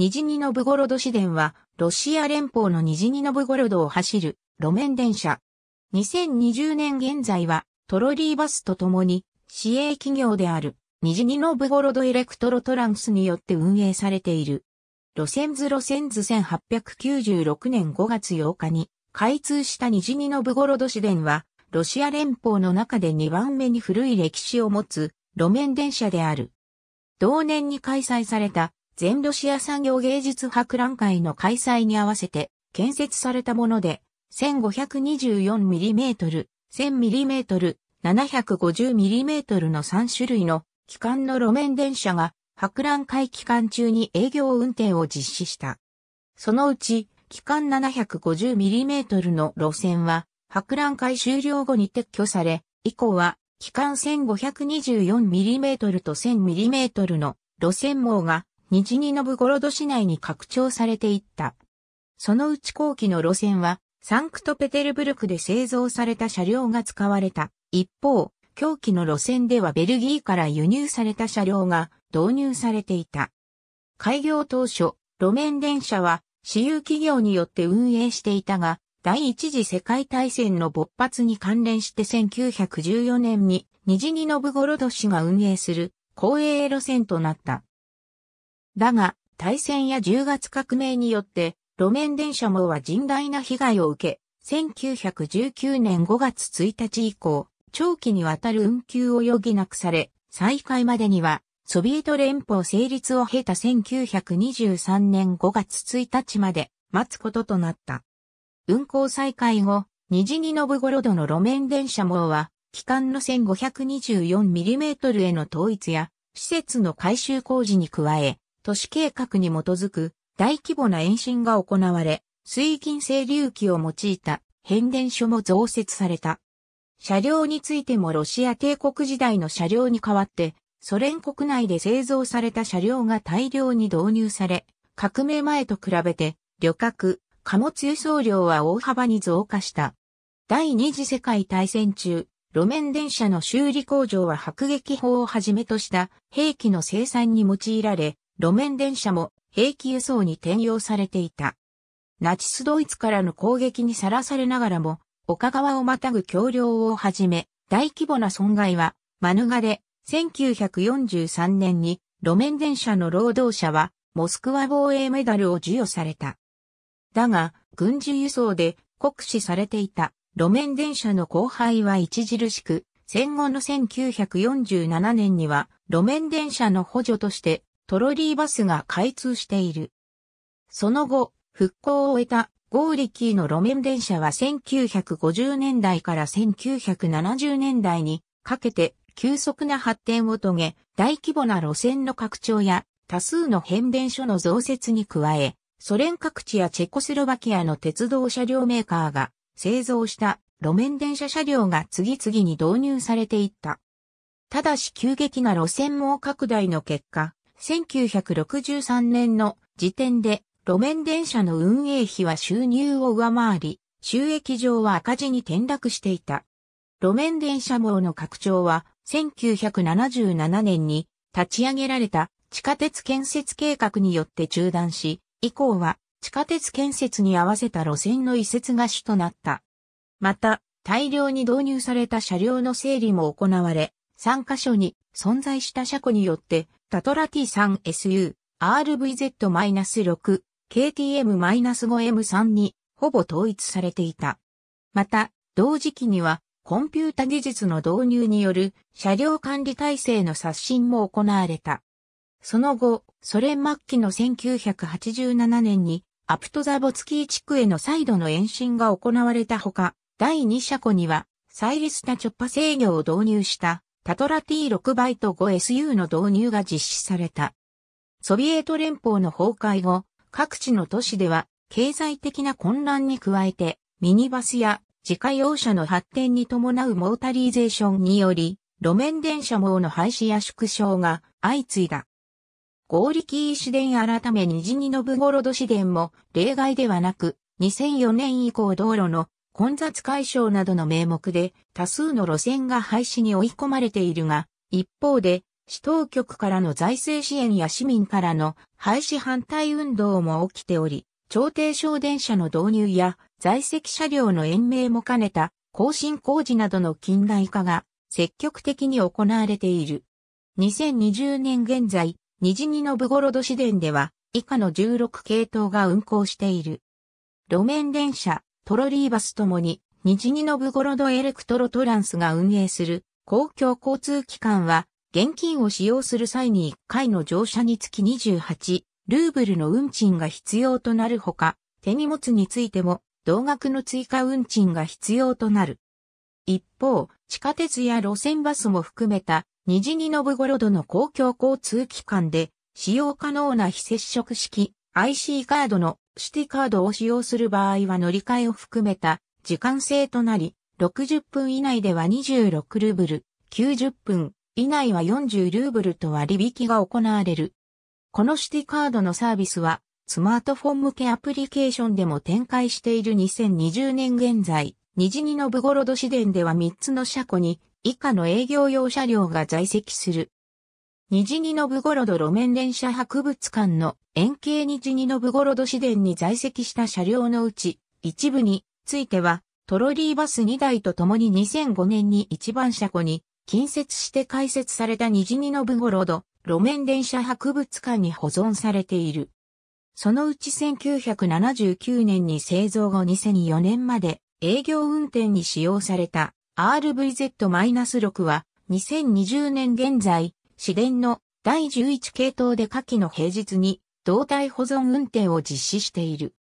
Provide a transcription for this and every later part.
ニジニノブゴロド市電は、ロシア連邦のニジニノブゴロドを走る路面電車。2020年現在は、トロリーバスとともに、市営企業である、ニジニノブゴロドエレクトロトランスによって運営されている。路線図路線図1896年5月8日に、開通したニジニノブゴロド市電は、ロシア連邦の中で2番目に古い歴史を持つ、路面電車である。同年に開催された全ロシア産業芸術博覧会の開催に合わせて建設されたもので、1524mm、1000mm、750mm の3種類の機関の路面電車が博覧会期間中に営業運転を実施した。そのうち、機関 750mm の路線は博覧会終了後に撤去され、以降は機関 1524mm と 1000mm の路線網がニジニノブゴロド市内に拡張されていった。そのうち後期の路線は、サンクトペテルブルクで製造された車両が使われた。一方、狂気の路線ではベルギーから輸入された車両が導入されていた。開業当初、路面電車は私有企業によって運営していたが、第一次世界大戦の勃発に関連して1914年にニジニノブゴロド市が運営する公営路線となった。だが、大戦や10月革命によって、路面電車網は甚大な被害を受け、1919年5月1日以降、長期にわたる運休を余儀なくされ、再開までには、ソビエト連邦成立を経た1923年5月1日まで待つこととなった。運行再開後、虹にノブゴロドの路面電車網は、機関の 1524mm への統一や、施設の改修工事に加え、都市計画に基づく大規模な延伸が行われ、水銀清流機を用いた変電所も増設された。車両についてもロシア帝国時代の車両に代わって、ソ連国内で製造された車両が大量に導入され、革命前と比べて、旅客、貨物輸送量は大幅に増加した。第二次世界大戦中、路面電車の修理工場は迫撃砲をはじめとした兵器の生産に用いられ、路面電車も兵器輸送に転用されていた。ナチスドイツからの攻撃にさらされながらも、岡川をまたぐ橋梁をはじめ、大規模な損害は免れ、1943年に路面電車の労働者はモスクワ防衛メダルを授与された。だが、軍事輸送で酷使されていた路面電車の荒廃は著しく、戦後の1947年には路面電車の補助としてトロリーバスが開通している。その後、復興を終えたゴーリキーの路面電車は1950年代から1970年代にかけて急速な発展を遂げ、大規模な路線の拡張や多数の変電所の増設に加え、ソ連各地やチェコスロバキアの鉄道車両メーカーが製造した路面電車車両が次々に導入されていった。ただし急激な路線網拡大の結果、1963年の時点で路面電車の運営費は収入を上回り、収益上は赤字に転落していた。路面電車網の拡張は1977年に立ち上げられた地下鉄建設計画によって中断し、以降は地下鉄建設に合わせた路線の移設が主となった。また、大量に導入された車両の整理も行われ、3カ所に存在した車庫によってタトラ T3SU、RVZ-6、KTM-5M3 にほぼ統一されていた。また、同時期には、コンピュータ技術の導入による車両管理体制の刷新も行われた。その後、ソ連末期の1987年に、アプトザボツキー地区への再度の延伸が行われたほか、第2車庫には、サイリスタチョッパ制御を導入したタトラ T6 バイト 5SU の導入が実施された。ソビエト連邦の崩壊後、各地の都市では経済的な混乱に加えて、ミニバスや自家用車の発展に伴うモータリーゼーションにより、路面電車網の廃止や縮小が相次いだ。合力市電改め虹にノブゴロド市電も例外ではなく、2004年以降道路の混雑解消などの名目で多数の路線が廃止に追い込まれているが、一方で、市当局からの財政支援や市民からの廃止反対運動も起きており、朝廷省電車の導入や在籍車両の延命も兼ねた更新工事などの近代化が積極的に行われている。2020年現在、二ジニノブゴロド市電では以下の16系統が運行している。路面電車、トロリーバスともに、ニジニノブゴロドエレクトロトランスが運営する公共交通機関は、現金を使用する際に1回の乗車につき28ルーブルの運賃が必要となるほか、手荷物についても同額の追加運賃が必要となる。一方、地下鉄や路線バスも含めたニジニノブゴロドの公共交通機関で使用可能な非接触式 IC カードのシティカードを使用する場合は乗り換えを含めた時間制となり、60分以内では26ルーブル、90分以内は40ルーブルと割引が行われる。このシティカードのサービスは、スマートフォン向けアプリケーションでも展開している2020年現在、ニジニのブゴロド市電では3つの車庫に以下の営業用車両が在籍する。ニニノブゴロド路面電車博物館の円形ニニノブゴロド市電に在籍した車両のうち、一部については、トロリーバス2台と共に2005年に一番車庫に近接して開設されたニニノブゴロド路面電車博物館に保存されている。そのうち1979年に製造後2004年まで営業運転に使用された RVZ-6 は2020年現在市電の第11系統で下記の平日に動態保存運転を実施している。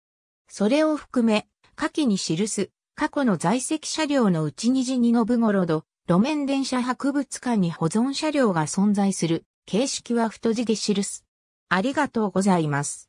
それを含め、下記に記す過去の在籍車両のうち2時2の部頃の路面電車博物館に保存車両が存在する形式は太字で記す。ありがとうございます。